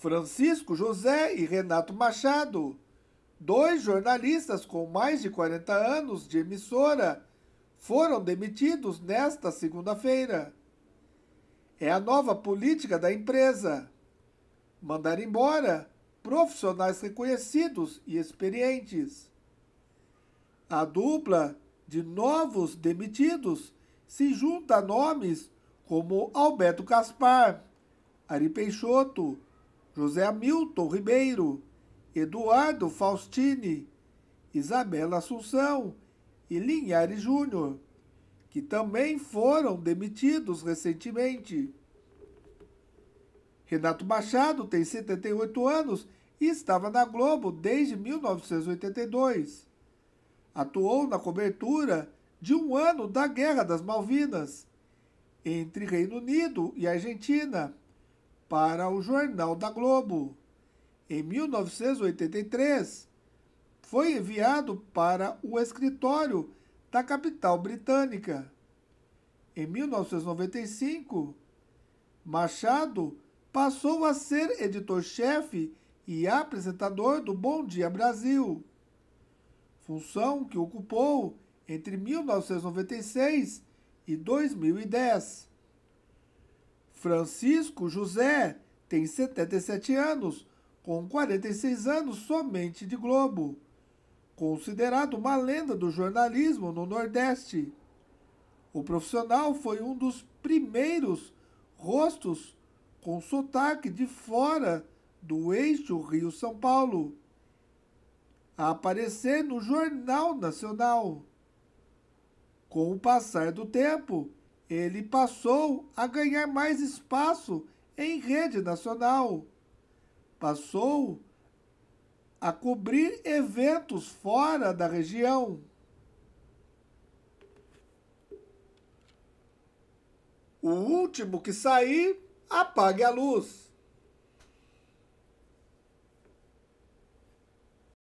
Francisco José e Renato Machado, dois jornalistas com mais de 40 anos de emissora, foram demitidos nesta segunda-feira. É a nova política da empresa. Mandar embora profissionais reconhecidos e experientes. A dupla de novos demitidos se junta a nomes como Alberto Caspar, Ari Peixoto, José Hamilton Ribeiro, Eduardo Faustini, Isabela Assunção e Linhares Júnior, que também foram demitidos recentemente. Renato Machado tem 78 anos e estava na Globo desde 1982. Atuou na cobertura de um ano da Guerra das Malvinas, entre Reino Unido e Argentina, para o Jornal da Globo. Em 1983, foi enviado para o escritório da capital britânica. Em 1995, Machado passou a ser editor-chefe e apresentador do Bom Dia Brasil, função que ocupou entre 1996 e 2010. Francisco José tem 77 anos, com 46 anos somente de Globo. Considerado uma lenda do jornalismo no Nordeste. O profissional foi um dos primeiros rostos com sotaque de fora do eixo Rio-São Paulo a aparecer no Jornal Nacional. Com o passar do tempo, ele passou a ganhar mais espaço em rede nacional. Passou a cobrir eventos fora da região. O último que sair, apague a luz.